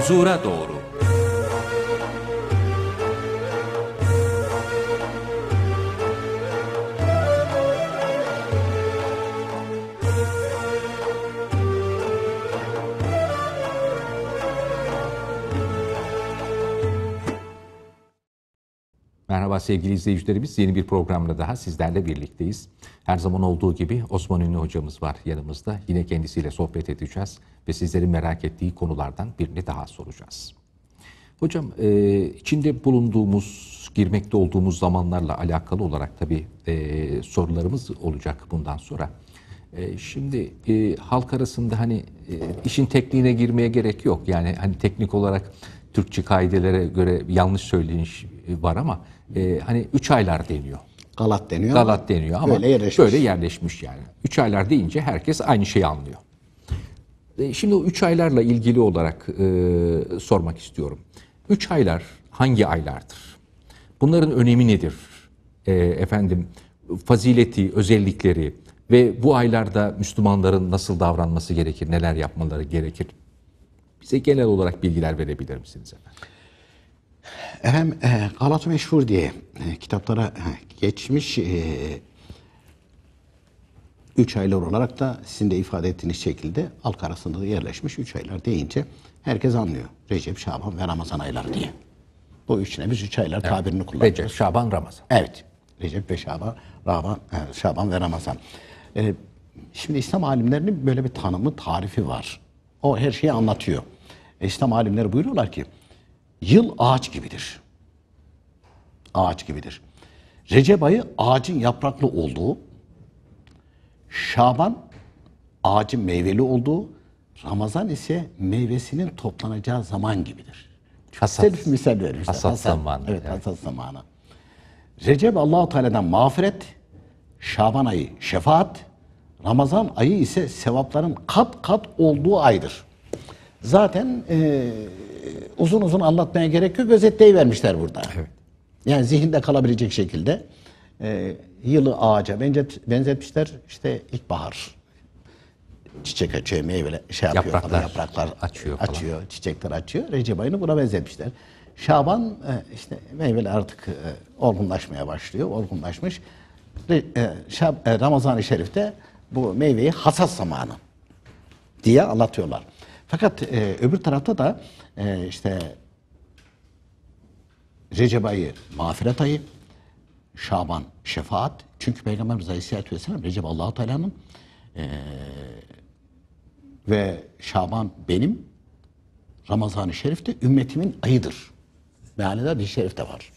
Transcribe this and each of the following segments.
usurador. sevgili izleyicilerimiz. Yeni bir programla daha sizlerle birlikteyiz. Her zaman olduğu gibi Osman Ünlü hocamız var yanımızda. Yine kendisiyle sohbet edeceğiz ve sizlerin merak ettiği konulardan birini daha soracağız. Hocam e, içinde bulunduğumuz, girmekte olduğumuz zamanlarla alakalı olarak tabii e, sorularımız olacak bundan sonra. E, şimdi halk arasında hani işin tekniğine girmeye gerek yok. Yani hani teknik olarak Türkçe kaidelere göre yanlış söyleyiş var ama e, hani 3 aylar deniyor. Galat deniyor. Galat deniyor ama böyle yerleşmiş. Böyle yerleşmiş yani. 3 aylar deyince herkes aynı şeyi anlıyor. E, şimdi o 3 aylarla ilgili olarak e, sormak istiyorum. 3 aylar hangi aylardır? Bunların önemi nedir? E, efendim fazileti, özellikleri ve bu aylarda Müslümanların nasıl davranması gerekir, neler yapmaları gerekir? Bize genel olarak bilgiler verebilir misiniz efendim? Hem e, Galat Meşhur diye e, kitaplara e, geçmiş e, üç aylar olarak da sizin de ifade ettiğiniz şekilde halk arasında da yerleşmiş üç aylar deyince herkes anlıyor. Recep, Şaban ve Ramazan aylar diye. Bu üçüne biz üç aylar evet. tabirini kullanıyoruz. Recep, Şaban, Ramazan. Evet. Recep ve Şaban, Raban, e, Şaban ve Ramazan. E, şimdi İslam alimlerinin böyle bir tanımı, tarifi var. O her şeyi anlatıyor. E, İslam alimleri buyuruyorlar ki Yıl ağaç gibidir. Ağaç gibidir. Recep ayı ağacın yapraklı olduğu, Şaban ağacın meyveli olduğu, Ramazan ise meyvesinin toplanacağı zaman gibidir. Çok hasat, misal verir. Hasat, hasat zamanı. Evet, evet, hasat zamanı. Recep Allahu Teala'dan mağfiret, Şaban ayı şefaat, Ramazan ayı ise sevapların kat kat olduğu aydır. Zaten e, uzun uzun anlatmaya gerek yok. Özetleyi vermişler burada. Evet. Yani zihinde kalabilecek şekilde e, yılı ağaca benzetmişler. İşte ilkbahar çiçek açıyor, meyve şey yapıyor yapraklar, falan, yapraklar açıyor, falan. açıyor, çiçekler açıyor. Recep ayını buna benzetmişler. Şaban e, işte meyveler artık e, olgunlaşmaya başlıyor, olgunlaşmış. E, e, Ramazan-ı Şerif'te bu meyveyi hasat zamanı diye anlatıyorlar. Fakat e, öbür tarafta da e, işte Recep ayı mağfiret ayı, Şaban şefaat. Çünkü Peygamberimiz Aleyhisselatü Vesselam Recep allah Teala'nın e, ve Şaban benim Ramazan-ı Şerif de ümmetimin ayıdır. Mealinde bir şerif de var.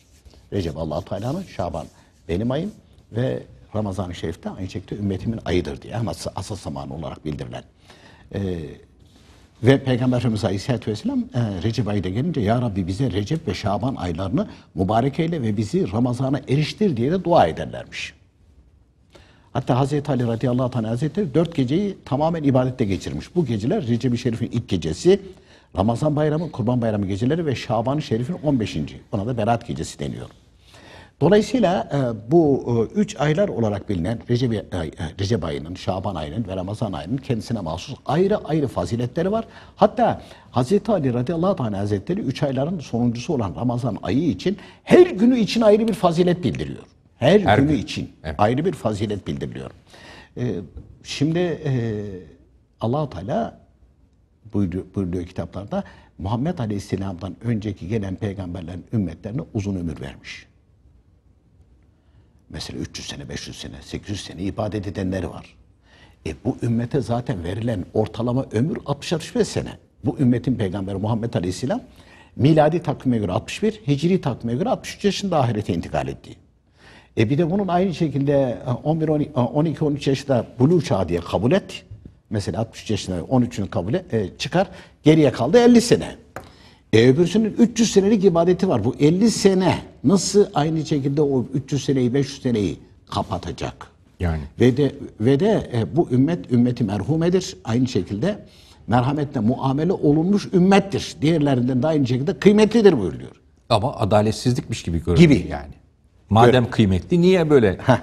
Recep allah Teala'nın, Şaban benim ayım ve Ramazan-ı Şerif de aynı şekilde ümmetimin ayıdır diye. Ama asıl zaman olarak bildirilen. Ee, ve Peygamberimiz Aleyhisselatü Vesselam e, Recep ayı da gelince Ya Rabbi bize Recep ve Şaban aylarını mübarek eyle ve bizi Ramazan'a eriştir diye de dua ederlermiş. Hatta Hazreti Ali radıyallahu anh hazretleri dört geceyi tamamen ibadette geçirmiş. Bu geceler Recep-i Şerif'in ilk gecesi, Ramazan bayramı, Kurban bayramı geceleri ve Şaban-ı Şerif'in 15. Ona da Berat gecesi deniyor. Dolayısıyla e, bu e, üç aylar olarak bilinen Recep, e, e, Recep ayının, Şaban ayının ve Ramazan ayının kendisine mahsus ayrı ayrı faziletleri var. Hatta Hz. Ali radıyallahu anh hazretleri üç ayların sonuncusu olan Ramazan ayı için her günü için ayrı bir fazilet bildiriyor. Her, her günü gün. için evet. ayrı bir fazilet bildiriliyor. E, şimdi e, allah Teala buyuruyor, buyuruyor kitaplarda Muhammed Aleyhisselam'dan önceki gelen peygamberlerin ümmetlerine uzun ömür vermiş. Mesela 300 sene, 500 sene, 800 sene ibadet edenleri var. E bu ümmete zaten verilen ortalama ömür 60-65 sene. Bu ümmetin peygamberi Muhammed Aleyhisselam miladi takvime göre 61, hicri takvime göre 63 yaşında ahirete intikal etti. E bir de bunun aynı şekilde 11-12-13 e, e, yaşında bulu çağı diye kabul et. Mesela 63 yaşında 13'ünü kabul et, e, çıkar. Geriye kaldı 50 sene. E öbürsünün 300 senelik ibadeti var. Bu 50 sene nasıl aynı şekilde o 300 seneyi 500 seneyi kapatacak? Yani. Ve de ve de e, bu ümmet ümmeti merhumedir. Aynı şekilde merhametle muamele olunmuş ümmettir. Diğerlerinden de aynı şekilde kıymetlidir buyuruyor. Ama adaletsizlikmiş gibi görünüyor. Gibi yani. Madem Böyle. kıymetli niye böyle Heh.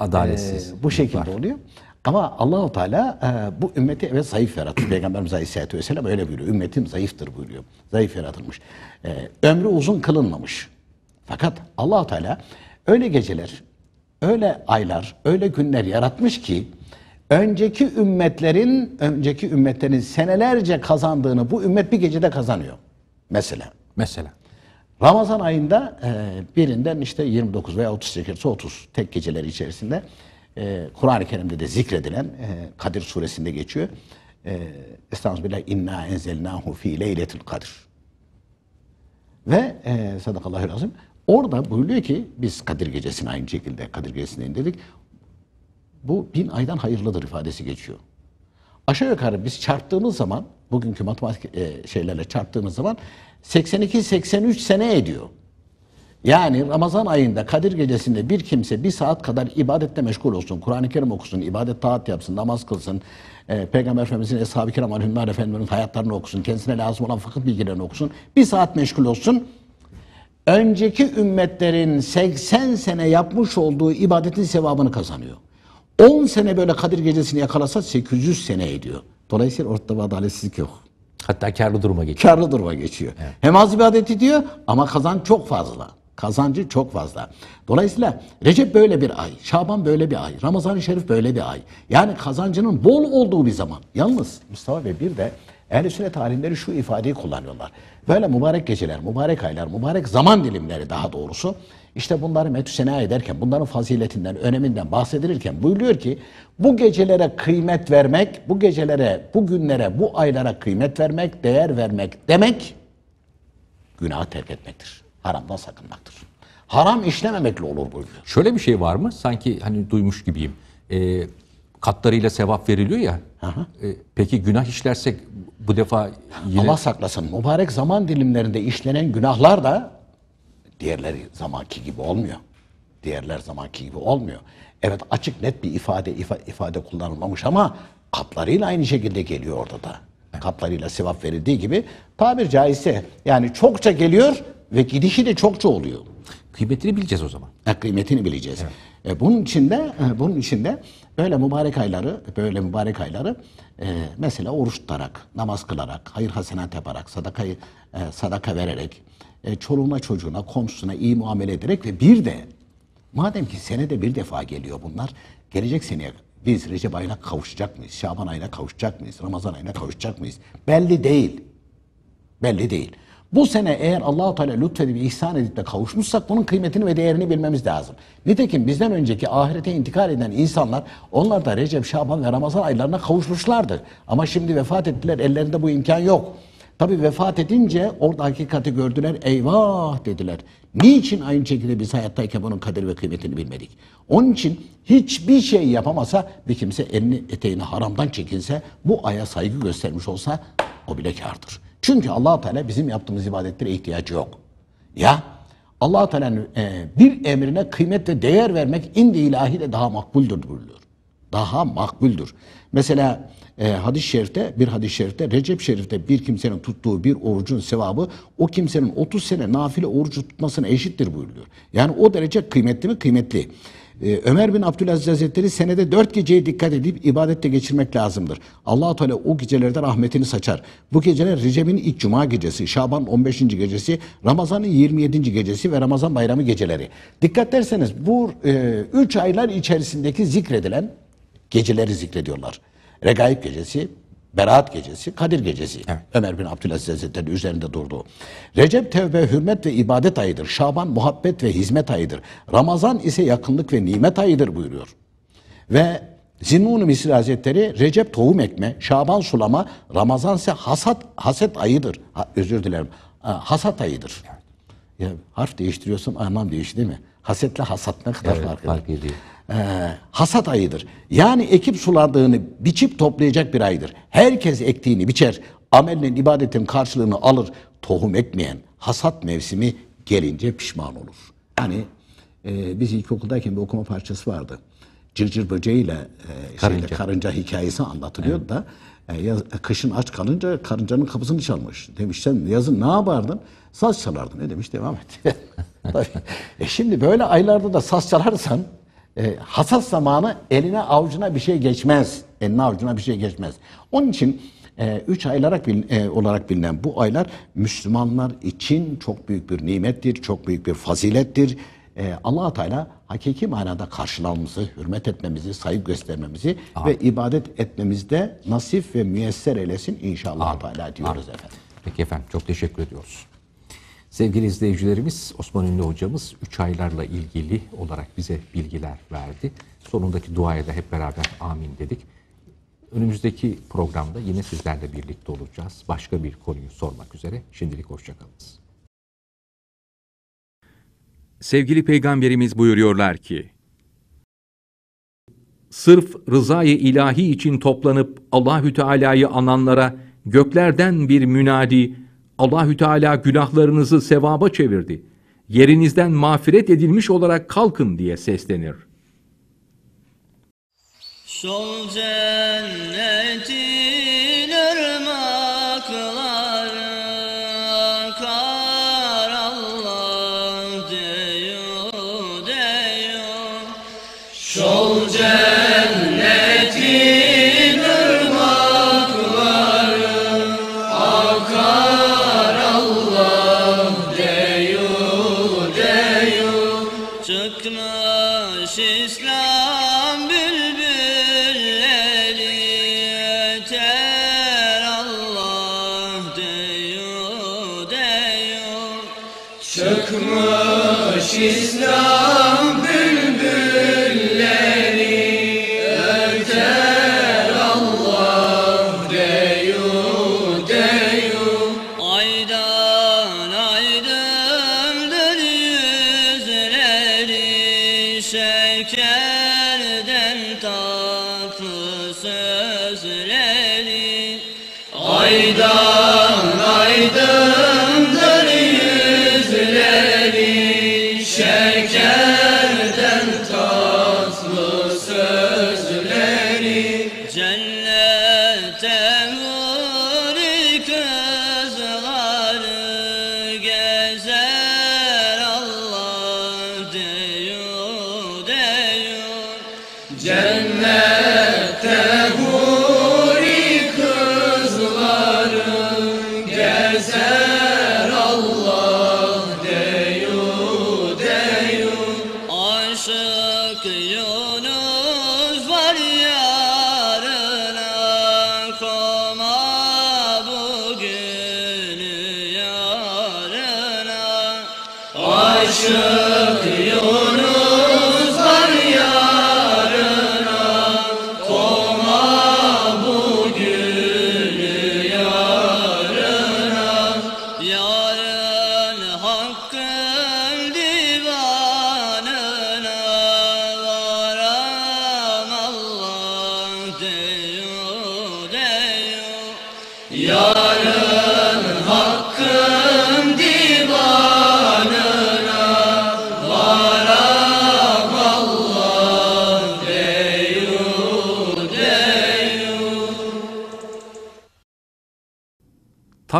adaletsiz? Ee, bu şekilde var. oluyor. Ama Allahu Teala e, bu ümmeti evet zayıf yaratmış. Peygamberimiz Aleyhisselatü Vesselam öyle buyuruyor. Ümmetim zayıftır buyuruyor. Zayıf yaratılmış. E, ömrü uzun kılınmamış. Fakat Allahu Teala öyle geceler, öyle aylar, öyle günler yaratmış ki önceki ümmetlerin önceki ümmetlerin senelerce kazandığını bu ümmet bir gecede kazanıyor. Mesela. Mesela. Ramazan ayında e, birinden işte 29 veya 30 çekirse 30 tek geceleri içerisinde e, Kur'an-ı Kerim'de de zikredilen e, Kadir suresinde geçiyor. E, Estağfirullah inna enzelnahu fi leyletil kadir. Ve e, sadakallahu lazım. Orada buyuruyor ki biz Kadir gecesini aynı şekilde Kadir gecesini indirdik. Bu bin aydan hayırlıdır ifadesi geçiyor. Aşağı yukarı biz çarptığımız zaman bugünkü matematik e, şeylerle çarptığımız zaman 82-83 sene ediyor. Yani Ramazan ayında Kadir gecesinde bir kimse bir saat kadar ibadette meşgul olsun. Kur'an-ı Kerim okusun, ibadet taat yapsın, namaz kılsın. E, Peygamber Efendimizin Eshab-ı Kiram Aleyhümmar Efendimiz'in hayatlarını okusun. Kendisine lazım olan fıkıh bilgilerini okusun. Bir saat meşgul olsun. Önceki ümmetlerin 80 sene yapmış olduğu ibadetin sevabını kazanıyor. 10 sene böyle Kadir gecesini yakalasa 800 sene ediyor. Dolayısıyla ortada bir adaletsizlik yok. Hatta karlı duruma geçiyor. Karlı duruma geçiyor. Evet. Hem az ibadet ediyor ama kazan çok fazla. Kazancı çok fazla. Dolayısıyla Recep böyle bir ay, Şaban böyle bir ay, Ramazan-ı Şerif böyle bir ay. Yani kazancının bol olduğu bir zaman. Yalnız Mustafa Bey bir de Ehl-i Sünnet alimleri şu ifadeyi kullanıyorlar. Böyle mübarek geceler, mübarek aylar, mübarek zaman dilimleri daha doğrusu işte bunları metüsena ederken, bunların faziletinden, öneminden bahsedilirken buyuruyor ki bu gecelere kıymet vermek, bu gecelere, bu günlere, bu aylara kıymet vermek, değer vermek demek günah terk etmektir haramdan sakınmaktır. Haram işlememekle olur buyuruyor. Şöyle bir şey var mı? Sanki hani duymuş gibiyim. E, katlarıyla sevap veriliyor ya. E, peki günah işlersek bu defa yine... Allah saklasın. Mübarek zaman dilimlerinde işlenen günahlar da diğerleri zamanki gibi olmuyor. Diğerler zamanki gibi olmuyor. Evet açık net bir ifade ifade, ifade kullanılmamış ama katlarıyla aynı şekilde geliyor orada da. Katlarıyla sevap verildiği gibi tabir caizse yani çokça geliyor ve gidişi de çokça oluyor. Kıymetini bileceğiz o zaman. E, kıymetini bileceğiz. Evet. E, bunun için de e, bunun için de böyle mübarek ayları böyle mübarek ayları e, mesela oruç tutarak, namaz kılarak, hayır hasenat yaparak, sadakayı e, sadaka vererek, e, çoluğuna çocuğuna, komşusuna iyi muamele ederek ve bir de madem ki senede bir defa geliyor bunlar, gelecek seneye biz Recep ayına kavuşacak mıyız? Şaban ayına kavuşacak mıyız? Ramazan ayına kavuşacak mıyız? Belli değil. Belli değil. Bu sene eğer Allahu Teala lütfedip ihsan edip de kavuşmuşsak bunun kıymetini ve değerini bilmemiz lazım. Nitekim bizden önceki ahirete intikal eden insanlar onlar da Recep, Şaban ve Ramazan aylarına kavuşmuşlardır. Ama şimdi vefat ettiler ellerinde bu imkan yok. Tabi vefat edince orada hakikati gördüler eyvah dediler. Niçin aynı şekilde biz hayattayken bunun kaderi ve kıymetini bilmedik? Onun için hiçbir şey yapamasa bir kimse elini eteğini haramdan çekinse bu aya saygı göstermiş olsa o bile kardır. Çünkü allah Teala bizim yaptığımız ibadetlere ihtiyacı yok. Ya allah Teala'nın e, bir emrine kıymet ve değer vermek indi ilahi de daha makbuldür buyuruyor. Daha makbuldür. Mesela e, hadis-i şerifte, bir hadis-i şerifte, Recep şerifte bir kimsenin tuttuğu bir orucun sevabı o kimsenin 30 sene nafile orucu tutmasına eşittir buyuruyor. Yani o derece kıymetli mi? Kıymetli. Ee, Ömer bin Abdülaziz Hazretleri senede dört geceye dikkat edip ibadette geçirmek lazımdır. allah Teala o gecelerde rahmetini saçar. Bu geceler Recep'in ilk cuma gecesi, Şaban 15. gecesi, Ramazan'ın 27. gecesi ve Ramazan bayramı geceleri. Dikkat derseniz bu e, üç aylar içerisindeki zikredilen geceleri zikrediyorlar. Regaib gecesi, Berat gecesi, Kadir gecesi. Evet. Ömer bin Abdülaziz Hazretleri üzerinde durdu. Recep tevbe, hürmet ve ibadet ayıdır. Şaban muhabbet ve hizmet ayıdır. Ramazan ise yakınlık ve nimet ayıdır buyuruyor. Ve Zinnun-u Misri Hazretleri Recep tohum ekme, Şaban sulama, Ramazan ise hasat, haset ayıdır. Ha, özür dilerim. Hasat ayıdır. Evet. Ya, harf değiştiriyorsun anlam değişti değil mi? Hasetle hasat ne kadar evet, fark ediyor e, hasat ayıdır. Yani ekip suladığını biçip toplayacak bir aydır. Herkes ektiğini biçer, amelin ibadetin karşılığını alır. Tohum ekmeyen hasat mevsimi gelince pişman olur. Yani e, biz ilkokuldayken bir okuma parçası vardı. Cırcır cır böceğiyle e, karınca. Şeyle, karınca hikayesi anlatılıyor evet. da e, yaz, kışın aç kalınca karıncanın kapısını çalmış. Demiş sen yazın ne yapardın? Saz çalardın. Ne demiş devam et. e şimdi böyle aylarda da saz çalarsan e, hasat zamanı eline avucuna bir şey geçmez. Eline avucuna bir şey geçmez. Onun için e, üç aylarak bil, e, olarak bilinen bu aylar Müslümanlar için çok büyük bir nimettir, çok büyük bir fazilettir. E, allah Teala hakiki manada karşılanmamızı, hürmet etmemizi, saygı göstermemizi Aha. ve ibadet etmemizde nasip ve müyesser eylesin inşallah Aha. Teala diyoruz Aha. efendim. Peki efendim çok teşekkür ediyoruz. Sevgili izleyicilerimiz Osman Ünlü hocamız 3 aylarla ilgili olarak bize bilgiler verdi. Sonundaki duaya da hep beraber amin dedik. Önümüzdeki programda yine sizlerle birlikte olacağız. Başka bir konuyu sormak üzere. Şimdilik hoşçakalınız. Sevgili Peygamberimiz buyuruyorlar ki, Sırf rızayı ilahi için toplanıp Allahü Teala'yı ananlara göklerden bir münadi, Allahü Teala günahlarınızı sevaba çevirdi. Yerinizden mağfiret edilmiş olarak kalkın diye seslenir. Sol cennetin ırmakları Allah diyor diyor. Sol cennetin جنات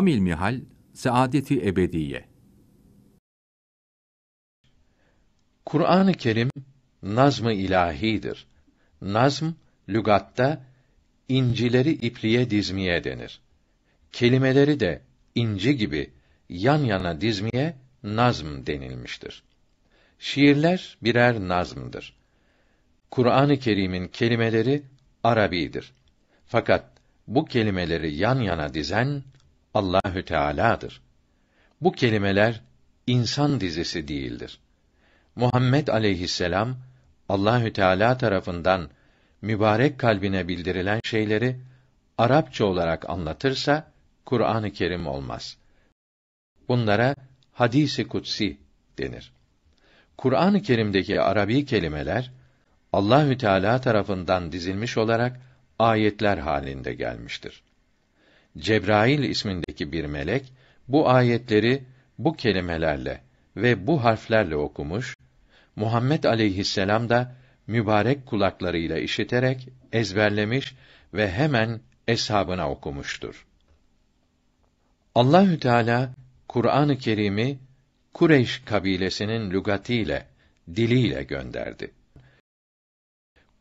Hamil mihal, saadeti ebediye. Kur'an-ı Kerim nazm-ı ilahidir. Nazm lügatta incileri ipliğe dizmeye denir. Kelimeleri de inci gibi yan yana dizmeye nazm denilmiştir. Şiirler birer nazmdır. Kur'an-ı Kerim'in kelimeleri Arabidir. Fakat bu kelimeleri yan yana dizen Allahü Teala'dır. Bu kelimeler insan dizisi değildir. Muhammed aleyhisselam Allahü Teala tarafından mübarek kalbine bildirilen şeyleri Arapça olarak anlatırsa Kur'an-ı Kerim olmaz. Bunlara hadisi kutsi denir. Kur'an-ı Kerim'deki Arabi kelimeler Allahü Teala tarafından dizilmiş olarak ayetler halinde gelmiştir. Cebrail ismindeki bir melek bu ayetleri bu kelimelerle ve bu harflerle okumuş, Muhammed aleyhisselam da mübarek kulaklarıyla işiterek ezberlemiş ve hemen eshabına okumuştur. Allahü Teala Kur'an-ı Kerim'i Kureyş kabilesinin lügatiyle, diliyle gönderdi.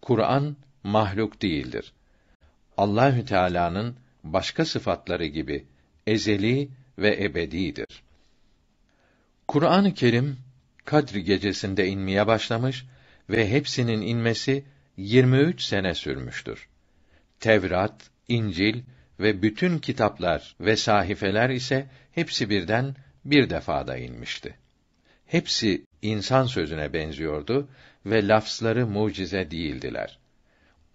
Kur'an mahluk değildir. Allahü Teala'nın başka sıfatları gibi ezeli ve ebedidir. Kur'an-ı Kerim Kadr gecesinde inmeye başlamış ve hepsinin inmesi 23 sene sürmüştür. Tevrat, İncil ve bütün kitaplar ve sahifeler ise hepsi birden bir defada inmişti. Hepsi insan sözüne benziyordu ve lafzları mucize değildiler.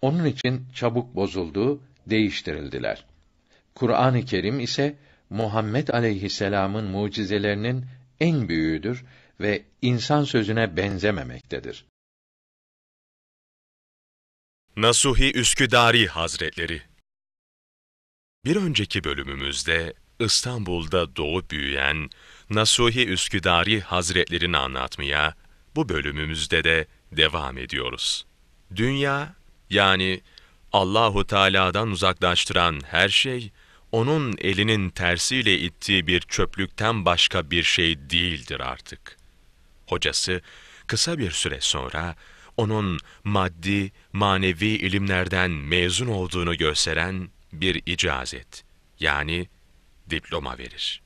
Onun için çabuk bozuldu, değiştirildiler. Kur'an-ı Kerim ise Muhammed aleyhisselam'ın mucizelerinin en büyüğüdür ve insan sözüne benzememektedir. Nasuhi Üsküdari Hazretleri Bir önceki bölümümüzde İstanbul'da doğup büyüyen Nasuhi Üsküdari Hazretlerini anlatmaya bu bölümümüzde de devam ediyoruz. Dünya yani Allahu Teala'dan uzaklaştıran her şey onun elinin tersiyle ittiği bir çöplükten başka bir şey değildir artık. Hocası kısa bir süre sonra onun maddi, manevi ilimlerden mezun olduğunu gösteren bir icazet yani diploma verir.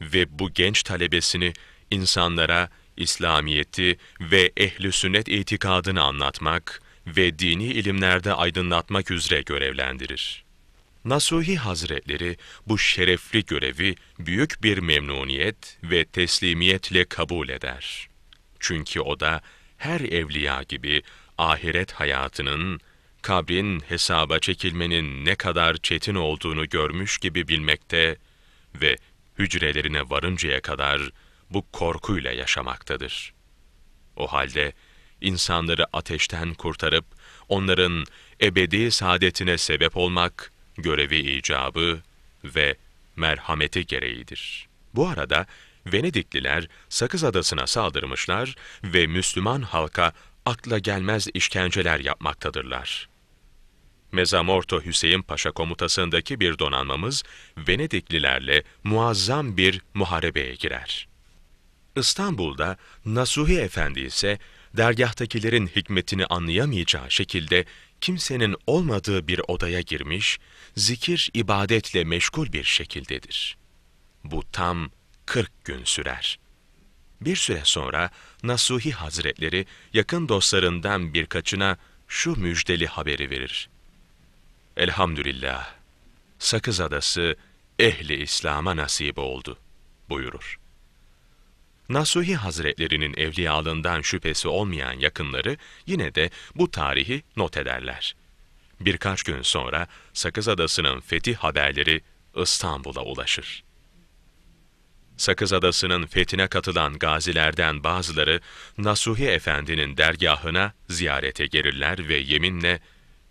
Ve bu genç talebesini insanlara İslamiyeti ve ehli sünnet itikadını anlatmak ve dini ilimlerde aydınlatmak üzere görevlendirir. Nasuhi Hazretleri bu şerefli görevi büyük bir memnuniyet ve teslimiyetle kabul eder. Çünkü o da her evliya gibi ahiret hayatının, kabrin hesaba çekilmenin ne kadar çetin olduğunu görmüş gibi bilmekte ve hücrelerine varıncaya kadar bu korkuyla yaşamaktadır. O halde insanları ateşten kurtarıp onların ebedi saadetine sebep olmak, görevi icabı ve merhameti gereğidir. Bu arada Venedikliler Sakız Adası'na saldırmışlar ve Müslüman halka akla gelmez işkenceler yapmaktadırlar. Mezamorto Hüseyin Paşa komutasındaki bir donanmamız Venediklilerle muazzam bir muharebeye girer. İstanbul'da Nasuhi Efendi ise dergahtakilerin hikmetini anlayamayacağı şekilde kimsenin olmadığı bir odaya girmiş, zikir ibadetle meşgul bir şekildedir. Bu tam 40 gün sürer. Bir süre sonra Nasuhi Hazretleri yakın dostlarından birkaçına şu müjdeli haberi verir. Elhamdülillah, Sakız Adası ehli İslam'a nasip oldu buyurur. Nasuhi Hazretlerinin evliyalığından şüphesi olmayan yakınları yine de bu tarihi not ederler. Birkaç gün sonra Sakız Adası'nın fetih haberleri İstanbul'a ulaşır. Sakız Adası'nın fethine katılan gazilerden bazıları Nasuhi Efendi'nin dergahına ziyarete gelirler ve yeminle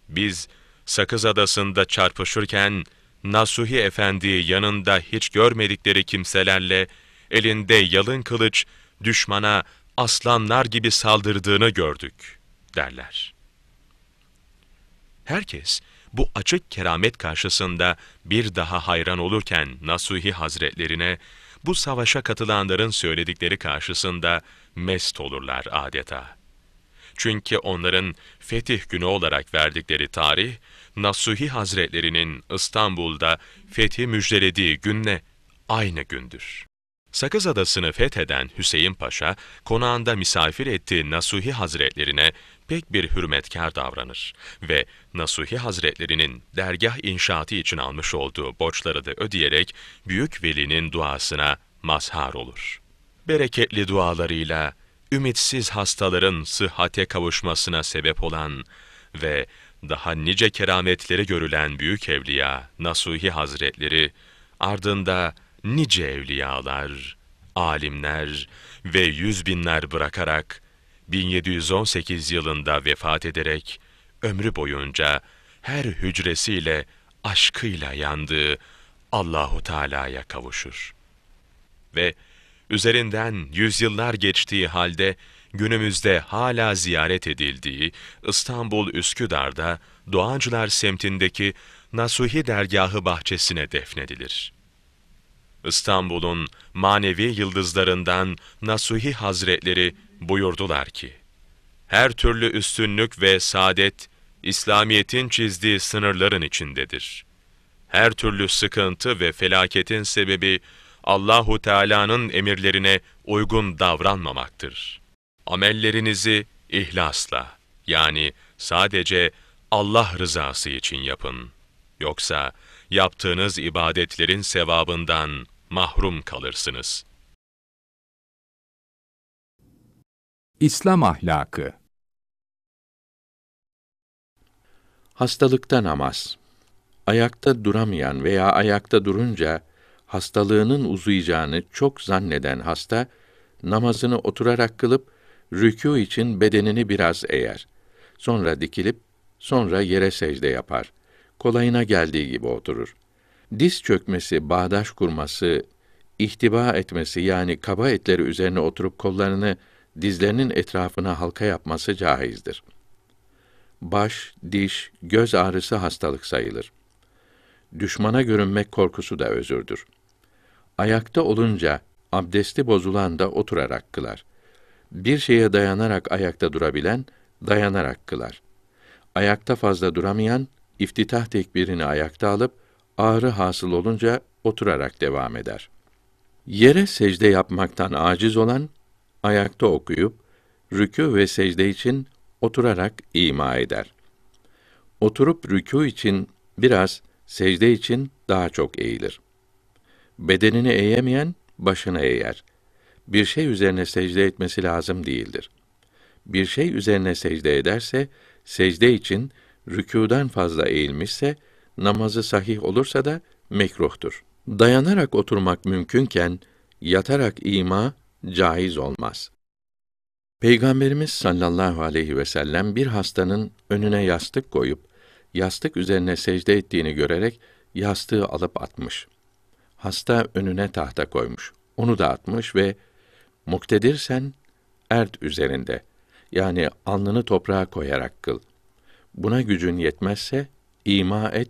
''Biz Sakız Adası'nda çarpışırken Nasuhi Efendi'yi yanında hiç görmedikleri kimselerle elinde yalın kılıç düşmana aslanlar gibi saldırdığını gördük derler. Herkes bu açık keramet karşısında bir daha hayran olurken Nasuhi Hazretlerine bu savaşa katılanların söyledikleri karşısında mest olurlar adeta. Çünkü onların fetih günü olarak verdikleri tarih, Nasuhi Hazretlerinin İstanbul'da fethi müjdelediği günle aynı gündür. Sakız Adası'nı fetheden Hüseyin Paşa, konağında misafir ettiği Nasuhi Hazretlerine pek bir hürmetkar davranır ve Nasuhi Hazretlerinin dergah inşaatı için almış olduğu borçları da ödeyerek Büyük Veli'nin duasına mazhar olur. Bereketli dualarıyla ümitsiz hastaların sıhhate kavuşmasına sebep olan ve daha nice kerametleri görülen Büyük Evliya Nasuhi Hazretleri ardında nice evliyalar, alimler ve yüz binler bırakarak 1718 yılında vefat ederek ömrü boyunca her hücresiyle aşkıyla yandığı Allahu Teala'ya kavuşur. Ve üzerinden yüzyıllar geçtiği halde günümüzde hala ziyaret edildiği İstanbul Üsküdar'da Doğancılar semtindeki Nasuhi dergahı bahçesine defnedilir. İstanbul'un manevi yıldızlarından Nasuhi Hazretleri buyurdular ki, her türlü üstünlük ve saadet, İslamiyet'in çizdiği sınırların içindedir. Her türlü sıkıntı ve felaketin sebebi Allahu Teala'nın emirlerine uygun davranmamaktır. Amellerinizi ihlasla yani sadece Allah rızası için yapın. Yoksa yaptığınız ibadetlerin sevabından mahrum kalırsınız. İslam ahlakı Hastalıkta namaz. Ayakta duramayan veya ayakta durunca hastalığının uzayacağını çok zanneden hasta namazını oturarak kılıp rükû için bedenini biraz eğer. Sonra dikilip sonra yere secde yapar. Kolayına geldiği gibi oturur diz çökmesi, bağdaş kurması, ihtiba etmesi yani kaba etleri üzerine oturup kollarını dizlerinin etrafına halka yapması caizdir. Baş, diş, göz ağrısı hastalık sayılır. Düşmana görünmek korkusu da özürdür. Ayakta olunca abdesti bozulan da oturarak kılar. Bir şeye dayanarak ayakta durabilen dayanarak kılar. Ayakta fazla duramayan iftitah tekbirini ayakta alıp ağrı hasıl olunca oturarak devam eder. Yere secde yapmaktan aciz olan ayakta okuyup rükû ve secde için oturarak ima eder. Oturup rükû için biraz, secde için daha çok eğilir. Bedenini eğemeyen başını eğer. Bir şey üzerine secde etmesi lazım değildir. Bir şey üzerine secde ederse secde için rükûdan fazla eğilmişse namazı sahih olursa da mekruhtur. Dayanarak oturmak mümkünken yatarak ima caiz olmaz. Peygamberimiz sallallahu aleyhi ve sellem bir hastanın önüne yastık koyup yastık üzerine secde ettiğini görerek yastığı alıp atmış. Hasta önüne tahta koymuş. Onu da atmış ve muktedirsen ert üzerinde yani alnını toprağa koyarak kıl. Buna gücün yetmezse ima et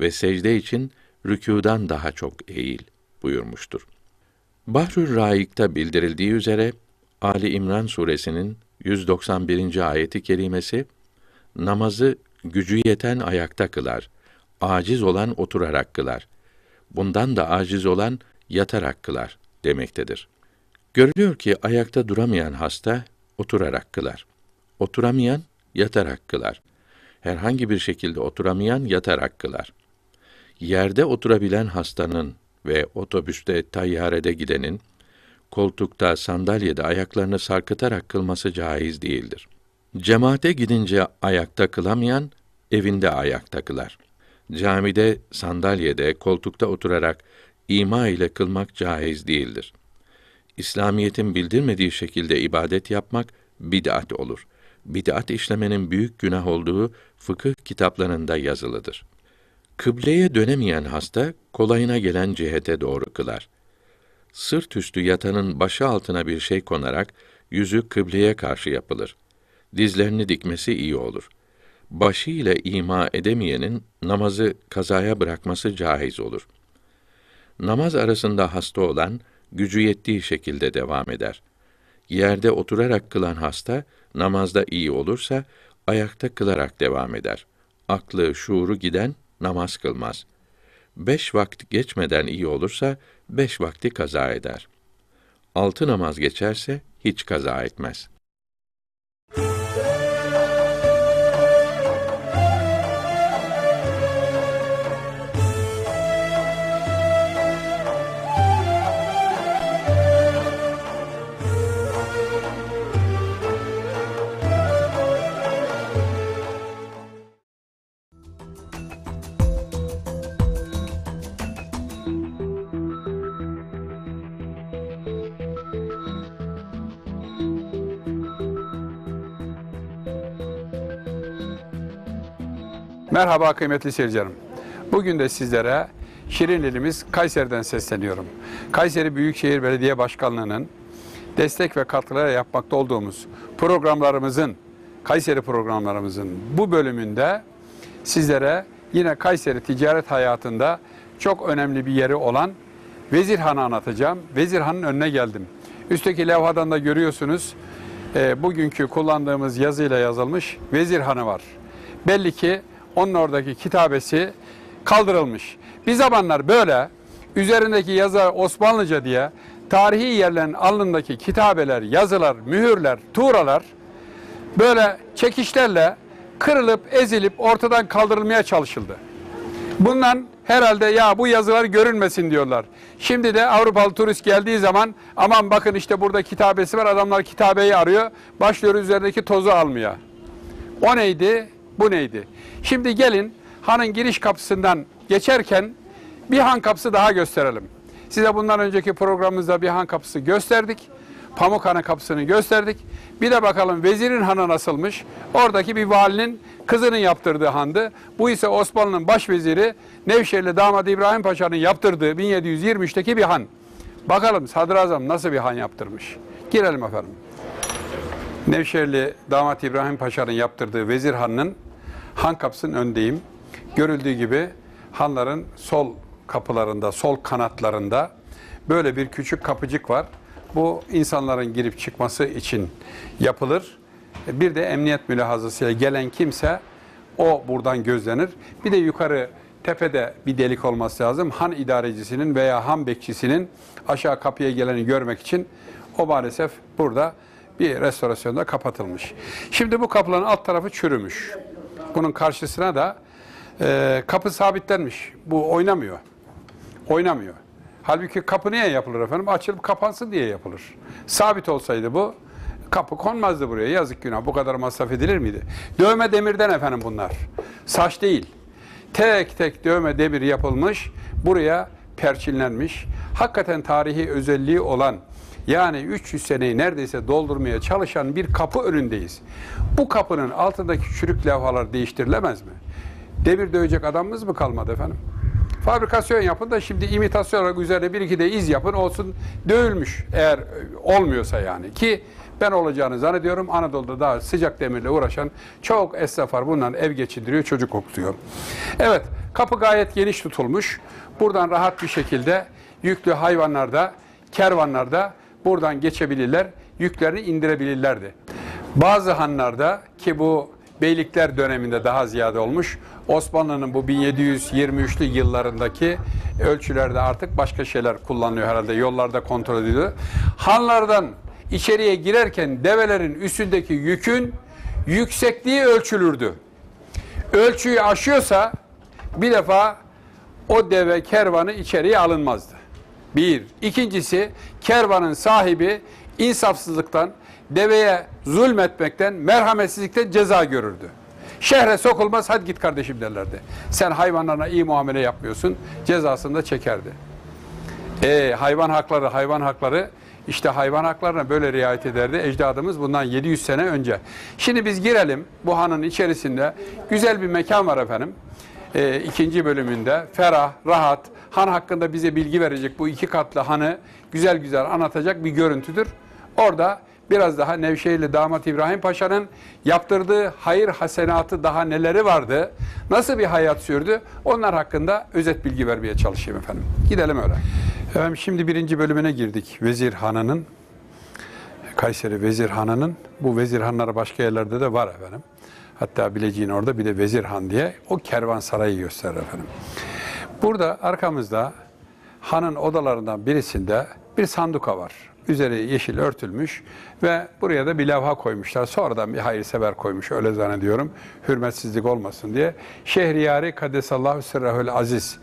ve secde için rükûdan daha çok eğil buyurmuştur. Bahrül Raik'te bildirildiği üzere Ali İmran suresinin 191. ayeti kerimesi namazı gücü yeten ayakta kılar, aciz olan oturarak kılar. Bundan da aciz olan yatarak kılar demektedir. Görülüyor ki ayakta duramayan hasta oturarak kılar. Oturamayan yatarak kılar. Herhangi bir şekilde oturamayan yatarak kılar yerde oturabilen hastanın ve otobüste, tayyarede gidenin, koltukta, sandalyede ayaklarını sarkıtarak kılması caiz değildir. Cemaate gidince ayakta kılamayan, evinde ayakta kılar. Camide, sandalyede, koltukta oturarak ima ile kılmak caiz değildir. İslamiyetin bildirmediği şekilde ibadet yapmak bid'at olur. Bid'at işlemenin büyük günah olduğu fıkıh kitaplarında yazılıdır. Kıbleye dönemeyen hasta kolayına gelen cihete doğru kılar. Sırt üstü yatanın başı altına bir şey konarak yüzü kıbleye karşı yapılır. Dizlerini dikmesi iyi olur. Başı ile ima edemeyenin namazı kazaya bırakması caiz olur. Namaz arasında hasta olan gücü yettiği şekilde devam eder. Yerde oturarak kılan hasta namazda iyi olursa ayakta kılarak devam eder. Aklı, şuuru giden namaz kılmaz. Beş vakit geçmeden iyi olursa, beş vakti kaza eder. Altı namaz geçerse, hiç kaza etmez. Merhaba kıymetli seyircilerim. Bugün de sizlere Şirin ilimiz Kayseri'den sesleniyorum. Kayseri Büyükşehir Belediye Başkanlığı'nın destek ve katkıları yapmakta olduğumuz programlarımızın, Kayseri programlarımızın bu bölümünde sizlere yine Kayseri ticaret hayatında çok önemli bir yeri olan Vezirhan'ı anlatacağım. Vezirhan'ın önüne geldim. Üstteki levhadan da görüyorsunuz e, bugünkü kullandığımız yazıyla yazılmış Vezirhan'ı var. Belli ki onun oradaki kitabesi kaldırılmış. Bir zamanlar böyle üzerindeki yazar Osmanlıca diye tarihi yerlerin alnındaki kitabeler, yazılar, mühürler, tuğralar böyle çekişlerle kırılıp ezilip ortadan kaldırılmaya çalışıldı. Bundan herhalde ya bu yazılar görünmesin diyorlar. Şimdi de Avrupalı turist geldiği zaman aman bakın işte burada kitabesi var adamlar kitabeyi arıyor. Başlıyor üzerindeki tozu almaya. O neydi? Bu neydi? Şimdi gelin hanın giriş kapısından geçerken bir han kapısı daha gösterelim. Size bundan önceki programımızda bir han kapısı gösterdik. Pamuk Hanı kapısını gösterdik. Bir de bakalım Vezirin Hanı nasılmış? Oradaki bir valinin kızının yaptırdığı handı. Bu ise Osmanlı'nın başveziri Nevşehirli damadı İbrahim Paşa'nın yaptırdığı 1723'teki bir han. Bakalım sadrazam nasıl bir han yaptırmış? Girelim efendim. Nevşehirli damat İbrahim Paşa'nın yaptırdığı Vezir Hanı'nın Han kapısının öndeyim. Görüldüğü gibi hanların sol kapılarında, sol kanatlarında böyle bir küçük kapıcık var. Bu insanların girip çıkması için yapılır. Bir de emniyet mülahazasıyla gelen kimse o buradan gözlenir. Bir de yukarı tepede bir delik olması lazım. Han idarecisinin veya han bekçisinin aşağı kapıya geleni görmek için o maalesef burada bir restorasyonda kapatılmış. Şimdi bu kapıların alt tarafı çürümüş. Sakko'nun karşısına da e, kapı sabitlenmiş. Bu oynamıyor. Oynamıyor. Halbuki kapı niye yapılır efendim? Açılıp kapansın diye yapılır. Sabit olsaydı bu kapı konmazdı buraya. Yazık günah. Bu kadar masraf edilir miydi? Dövme demirden efendim bunlar. Saç değil. Tek tek dövme demir yapılmış. Buraya perçinlenmiş. Hakikaten tarihi özelliği olan yani 300 seneyi neredeyse doldurmaya çalışan bir kapı önündeyiz. Bu kapının altındaki çürük levhalar değiştirilemez mi? Demir dövecek adamımız mı kalmadı efendim? Fabrikasyon yapın da şimdi imitasyon olarak üzerine bir iki de iz yapın olsun dövülmüş eğer olmuyorsa yani. Ki ben olacağını zannediyorum. Anadolu'da daha sıcak demirle uğraşan çok esnaf var. Bundan ev geçindiriyor, çocuk okutuyor. Evet, kapı gayet geniş tutulmuş. Buradan rahat bir şekilde yüklü hayvanlarda, kervanlarda buradan geçebilirler, yüklerini indirebilirlerdi. Bazı hanlarda ki bu beylikler döneminde daha ziyade olmuş. Osmanlı'nın bu 1723'lü yıllarındaki ölçülerde artık başka şeyler kullanılıyor herhalde. Yollarda kontrol ediliyor. Hanlardan içeriye girerken develerin üstündeki yükün yüksekliği ölçülürdü. Ölçüyü aşıyorsa bir defa o deve kervanı içeriye alınmazdı. Bir. İkincisi kervanın sahibi insafsızlıktan, deveye zulmetmekten, merhametsizlikten ceza görürdü. Şehre sokulmaz hadi git kardeşim derlerdi. Sen hayvanlarına iyi muamele yapmıyorsun cezasını da çekerdi. E, hayvan hakları, hayvan hakları işte hayvan haklarına böyle riayet ederdi ecdadımız bundan 700 sene önce. Şimdi biz girelim bu hanın içerisinde güzel bir mekan var efendim e, ikinci bölümünde ferah, rahat, han hakkında bize bilgi verecek bu iki katlı hanı güzel güzel anlatacak bir görüntüdür. Orada biraz daha Nevşehirli damat İbrahim Paşa'nın yaptırdığı hayır hasenatı daha neleri vardı, nasıl bir hayat sürdü onlar hakkında özet bilgi vermeye çalışayım efendim. Gidelim öyle. Efendim şimdi birinci bölümüne girdik Vezir Hanı'nın. Kayseri Vezir Hanı'nın, bu Vezir Hanları başka yerlerde de var efendim. Hatta Bilecik'in orada bir de Vezirhan diye o kervansarayı gösterir efendim. Burada arkamızda hanın odalarından birisinde bir sanduka var. Üzeri yeşil örtülmüş ve buraya da bir levha koymuşlar. Sonradan bir hayırsever koymuş öyle zannediyorum. Hürmetsizlik olmasın diye. Şehriyari Kadesallahu Sirrahül Aziz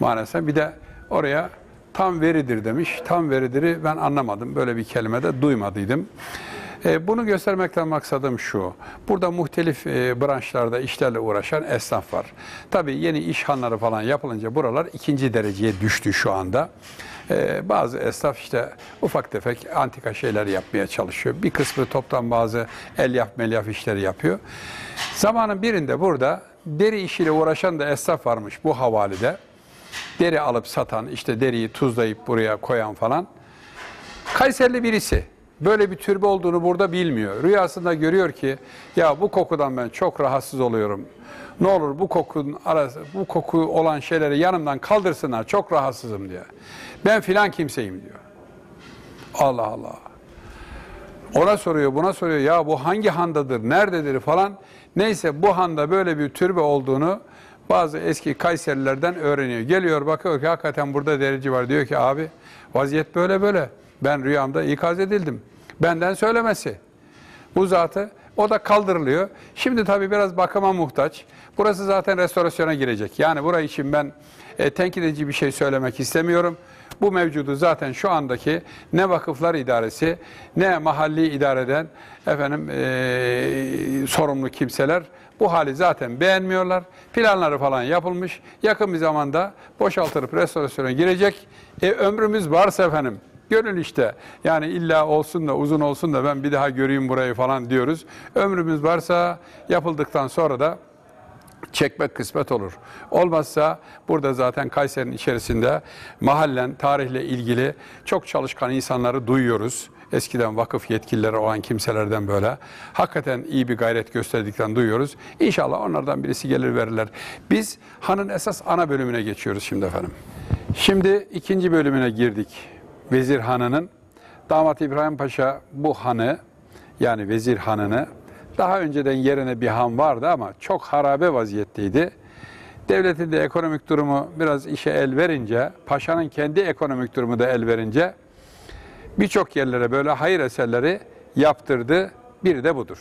manasında bir de oraya tam veridir demiş. Tam veridiri ben anlamadım. Böyle bir kelime de duymadıydım. E, bunu göstermekten maksadım şu. Burada muhtelif e, branşlarda işlerle uğraşan esnaf var. Tabii yeni iş hanları falan yapılınca buralar ikinci dereceye düştü şu anda. E, bazı esnaf işte ufak tefek antika şeyler yapmaya çalışıyor. Bir kısmı toptan bazı el elyaf melyaf işleri yapıyor. Zamanın birinde burada deri işiyle uğraşan da esnaf varmış bu havalide. Deri alıp satan, işte deriyi tuzlayıp buraya koyan falan. Kayserli birisi böyle bir türbe olduğunu burada bilmiyor. Rüyasında görüyor ki ya bu kokudan ben çok rahatsız oluyorum. Ne olur bu kokun arası, bu koku olan şeyleri yanımdan kaldırsınlar. Çok rahatsızım diye. Ben filan kimseyim diyor. Allah Allah. Ona soruyor, buna soruyor. Ya bu hangi handadır, nerededir falan. Neyse bu handa böyle bir türbe olduğunu bazı eski Kayserilerden öğreniyor. Geliyor bakıyor ki hakikaten burada derici var. Diyor ki abi vaziyet böyle böyle. Ben rüyamda ikaz edildim. Benden söylemesi. Bu zatı o da kaldırılıyor. Şimdi tabii biraz bakıma muhtaç. Burası zaten restorasyona girecek. Yani burayı için ben e, tenkit edici bir şey söylemek istemiyorum. Bu mevcudu zaten şu andaki ne vakıflar idaresi ne mahalli idareden efendim e, sorumlu kimseler bu hali zaten beğenmiyorlar. Planları falan yapılmış. Yakın bir zamanda boşaltılıp restorasyona girecek. E, ömrümüz varsa efendim Gönül işte. Yani illa olsun da uzun olsun da ben bir daha göreyim burayı falan diyoruz. Ömrümüz varsa yapıldıktan sonra da çekmek kısmet olur. Olmazsa burada zaten Kayseri'nin içerisinde mahallen tarihle ilgili çok çalışkan insanları duyuyoruz. Eskiden vakıf yetkilileri olan kimselerden böyle. Hakikaten iyi bir gayret gösterdikten duyuyoruz. İnşallah onlardan birisi gelir verirler. Biz Han'ın esas ana bölümüne geçiyoruz şimdi efendim. Şimdi ikinci bölümüne girdik. Vezir Hanı'nın damat İbrahim Paşa bu hanı yani Vezir Hanı'nı daha önceden yerine bir han vardı ama çok harabe vaziyetteydi. Devletin de ekonomik durumu biraz işe el verince, paşanın kendi ekonomik durumu da el verince birçok yerlere böyle hayır eserleri yaptırdı. Biri de budur.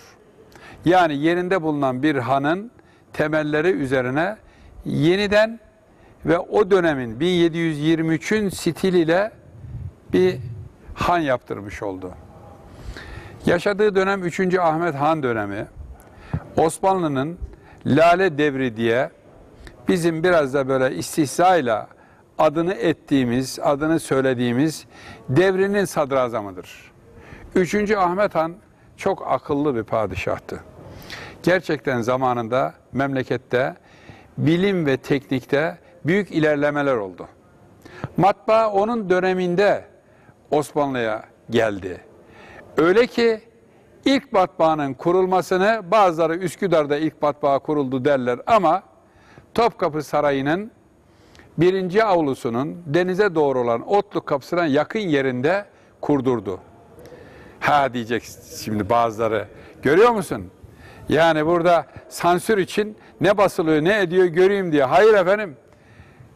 Yani yerinde bulunan bir hanın temelleri üzerine yeniden ve o dönemin 1723'ün stiliyle bir han yaptırmış oldu. Yaşadığı dönem 3. Ahmet Han dönemi. Osmanlı'nın lale devri diye bizim biraz da böyle istihzayla adını ettiğimiz, adını söylediğimiz devrinin sadrazamıdır. 3. Ahmet Han çok akıllı bir padişahtı. Gerçekten zamanında memlekette bilim ve teknikte büyük ilerlemeler oldu. Matbaa onun döneminde Osmanlı'ya geldi. Öyle ki ilk batbağının kurulmasını bazıları Üsküdar'da ilk matbaa kuruldu derler ama Topkapı Sarayı'nın birinci avlusunun denize doğru olan Otluk kapısına yakın yerinde kurdurdu. Ha diyecek şimdi bazıları. Görüyor musun? Yani burada sansür için ne basılıyor ne ediyor göreyim diye. Hayır efendim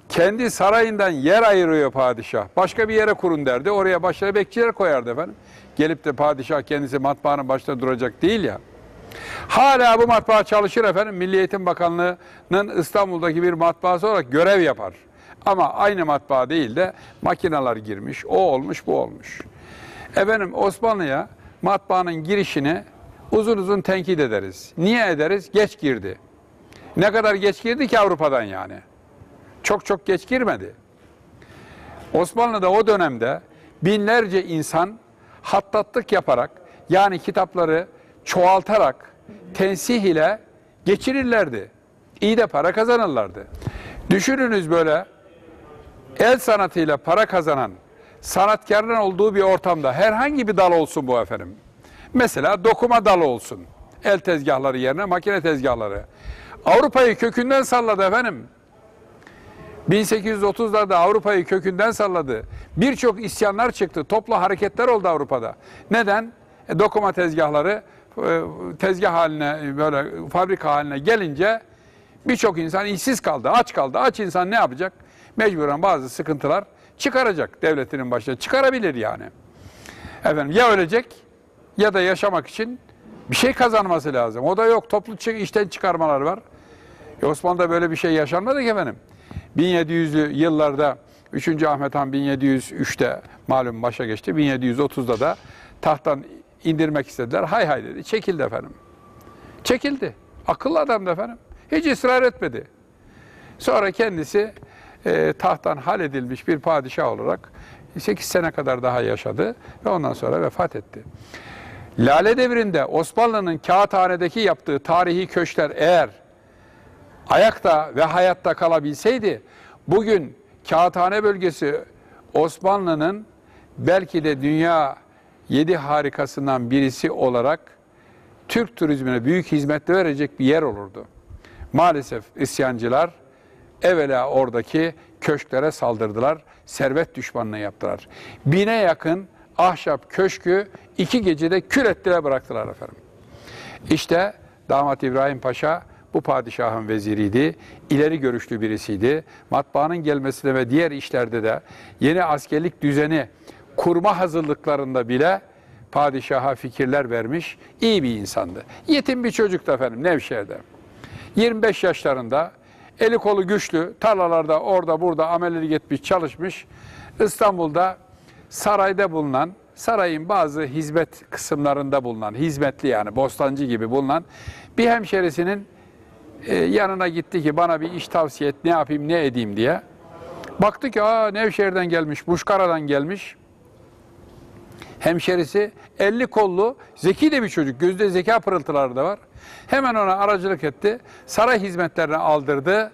kendi sarayından yer ayırıyor padişah. Başka bir yere kurun derdi. Oraya başlara bekçiler koyardı efendim. Gelip de padişah kendisi matbaanın başında duracak değil ya. Hala bu matbaa çalışır efendim. Milli Eğitim Bakanlığı'nın İstanbul'daki bir matbaası olarak görev yapar. Ama aynı matbaa değil de makineler girmiş, o olmuş, bu olmuş. Efendim Osmanlı'ya matbaanın girişini uzun uzun tenkit ederiz. Niye ederiz? Geç girdi. Ne kadar geç girdi ki Avrupa'dan yani çok çok geç girmedi. Osmanlı'da o dönemde binlerce insan hattatlık yaparak yani kitapları çoğaltarak tensih ile geçirirlerdi. İyi de para kazanırlardı. Düşününüz böyle el sanatıyla para kazanan sanatkarın olduğu bir ortamda herhangi bir dal olsun bu efendim. Mesela dokuma dalı olsun. El tezgahları yerine makine tezgahları. Avrupa'yı kökünden salladı efendim. 1830'larda Avrupa'yı kökünden salladı. Birçok isyanlar çıktı. Toplu hareketler oldu Avrupa'da. Neden? E, dokuma tezgahları e, tezgah haline böyle fabrika haline gelince birçok insan işsiz kaldı, aç kaldı. Aç insan ne yapacak? Mecburen bazı sıkıntılar çıkaracak devletinin başına. Çıkarabilir yani. Efendim ya ölecek ya da yaşamak için bir şey kazanması lazım. O da yok. Toplu işten çıkarmalar var. E Osmanlı'da böyle bir şey yaşanmadı ki efendim. 1700'lü yıllarda 3. Ahmet Han 1703'te malum başa geçti. 1730'da da tahttan indirmek istediler. Hay hay dedi. Çekildi efendim. Çekildi. Akıllı adamdı efendim. Hiç ısrar etmedi. Sonra kendisi e, tahttan halledilmiş bir padişah olarak 8 sene kadar daha yaşadı ve ondan sonra vefat etti. Lale devrinde Osmanlı'nın kağıthanedeki yaptığı tarihi köşkler eğer ayakta ve hayatta kalabilseydi bugün Kağıthane bölgesi Osmanlı'nın belki de dünya yedi harikasından birisi olarak Türk turizmine büyük hizmet verecek bir yer olurdu. Maalesef isyancılar evvela oradaki köşklere saldırdılar, servet düşmanlığı yaptılar. Bine yakın ahşap köşkü iki gecede kül ettiler bıraktılar efendim. İşte damat İbrahim Paşa bu padişahın veziriydi, ileri görüşlü birisiydi. Matbaanın gelmesine ve diğer işlerde de yeni askerlik düzeni kurma hazırlıklarında bile padişaha fikirler vermiş, iyi bir insandı. Yetim bir çocuktu efendim Nevşehir'de. 25 yaşlarında eli kolu güçlü, tarlalarda orada burada amelelik etmiş, çalışmış. İstanbul'da sarayda bulunan, sarayın bazı hizmet kısımlarında bulunan, hizmetli yani bostancı gibi bulunan bir hemşerisinin e, yanına gitti ki bana bir iş tavsiye et, ne yapayım, ne edeyim diye. Baktı ki aa Nevşehir'den gelmiş, Buşkara'dan gelmiş. Hemşerisi elli kollu, zeki de bir çocuk, gözde zeka pırıltıları da var. Hemen ona aracılık etti, saray hizmetlerine aldırdı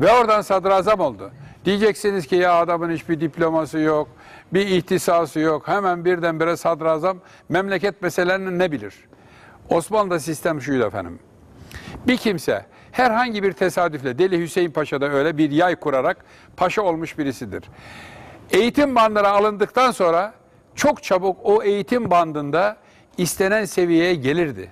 ve oradan sadrazam oldu. Diyeceksiniz ki ya adamın hiçbir diploması yok, bir ihtisası yok. Hemen birdenbire sadrazam memleket meselelerini ne bilir? Osmanlı'da sistem şuydu efendim. Bir kimse Herhangi bir tesadüfle Deli Hüseyin Paşa da öyle bir yay kurarak paşa olmuş birisidir. Eğitim bandına alındıktan sonra çok çabuk o eğitim bandında istenen seviyeye gelirdi.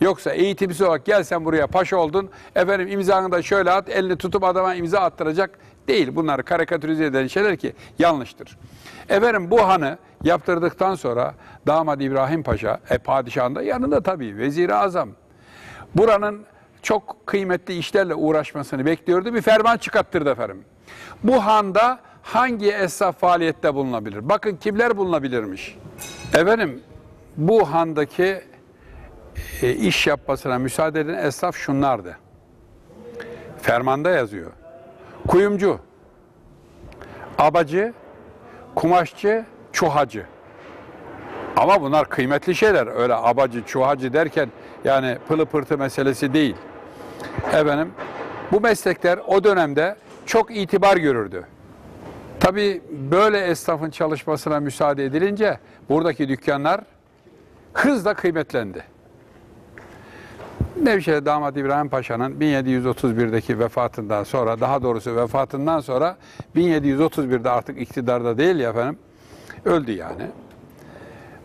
Yoksa eğitimsiz olarak gel sen buraya paşa oldun, efendim imzanı da şöyle at, elini tutup adama imza attıracak değil. Bunlar karikatürize eden şeyler ki yanlıştır. Efendim bu hanı yaptırdıktan sonra damat İbrahim Paşa, e, padişahın da yanında tabii vezir-i azam. Buranın çok kıymetli işlerle uğraşmasını bekliyordu. Bir ferman çıkarttırdı efendim. Bu handa hangi esnaf faaliyette bulunabilir? Bakın kimler bulunabilirmiş? Efendim bu handaki e, iş yapmasına müsaade eden esnaf şunlardı. Fermanda yazıyor. Kuyumcu, abacı, kumaşçı, çuhacı. Ama bunlar kıymetli şeyler. Öyle abacı, çuhacı derken yani pılı pırtı meselesi değil. Efendim, bu meslekler o dönemde çok itibar görürdü. Tabi böyle esnafın çalışmasına müsaade edilince buradaki dükkanlar hızla kıymetlendi. Nevşehir Damat İbrahim Paşa'nın 1731'deki vefatından sonra, daha doğrusu vefatından sonra 1731'de artık iktidarda değil ya efendim, öldü yani.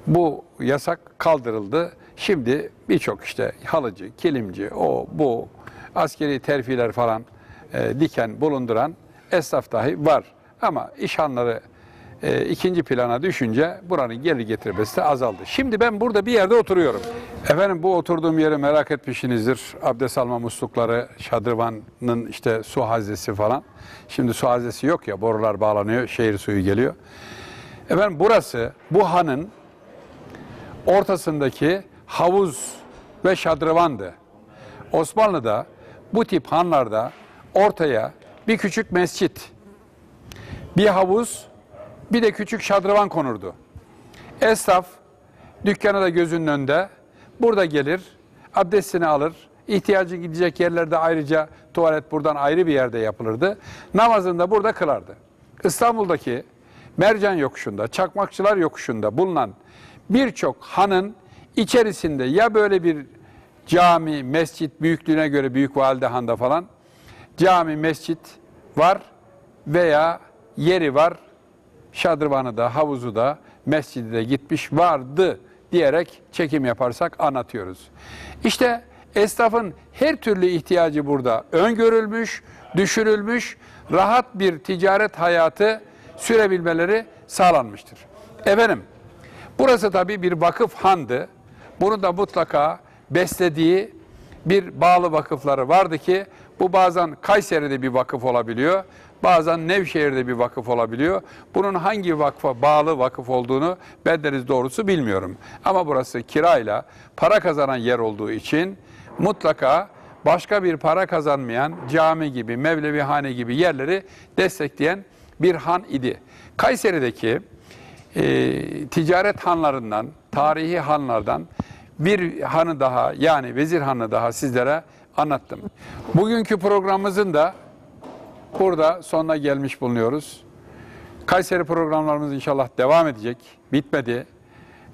Bu yasak kaldırıldı. Şimdi birçok işte halıcı, kilimci, o, bu, askeri terfiler falan e, diken bulunduran esnaf dahi var. Ama işhanları e, ikinci plana düşünce buranın geri getirmesi de azaldı. Şimdi ben burada bir yerde oturuyorum. Efendim bu oturduğum yeri merak etmişsinizdir. Abdest alma muslukları, şadırvanın işte su hazesi falan. Şimdi su hazesi yok ya borular bağlanıyor, şehir suyu geliyor. Efendim burası bu hanın ortasındaki havuz ve şadırvandı. Osmanlı'da bu tip hanlarda ortaya bir küçük mescit, bir havuz, bir de küçük şadrıvan konurdu. Esnaf dükkanı da gözünün önünde. Burada gelir, abdestini alır. ihtiyacı gidecek yerlerde ayrıca tuvalet buradan ayrı bir yerde yapılırdı. Namazını da burada kılardı. İstanbul'daki Mercan yokuşunda, Çakmakçılar yokuşunda bulunan birçok hanın içerisinde ya böyle bir Cami, mescit büyüklüğüne göre büyük validehan'da falan cami, mescit var veya yeri var. Şadırvanı da, havuzu da, mescidi de gitmiş vardı diyerek çekim yaparsak anlatıyoruz. İşte esnafın her türlü ihtiyacı burada öngörülmüş, düşünülmüş, rahat bir ticaret hayatı sürebilmeleri sağlanmıştır. Efendim, burası tabii bir vakıf handı. Bunu da mutlaka beslediği bir bağlı vakıfları vardı ki bu bazen Kayseri'de bir vakıf olabiliyor, bazen Nevşehir'de bir vakıf olabiliyor. Bunun hangi vakfa bağlı vakıf olduğunu bendeniz doğrusu bilmiyorum. Ama burası kirayla para kazanan yer olduğu için mutlaka başka bir para kazanmayan cami gibi, mevlevihane gibi yerleri destekleyen bir han idi. Kayseri'deki e, ticaret hanlarından, tarihi hanlardan bir hanı daha yani vezir hanı daha sizlere anlattım. Bugünkü programımızın da burada sonuna gelmiş bulunuyoruz. Kayseri programlarımız inşallah devam edecek. Bitmedi.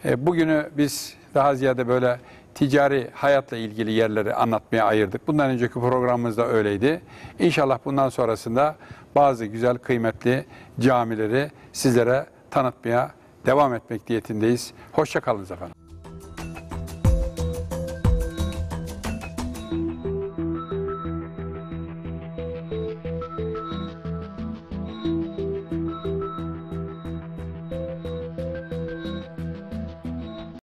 E, bugünü biz daha ziyade böyle ticari hayatla ilgili yerleri anlatmaya ayırdık. Bundan önceki programımız da öyleydi. İnşallah bundan sonrasında bazı güzel kıymetli camileri sizlere tanıtmaya devam etmek niyetindeyiz. Hoşçakalınız efendim.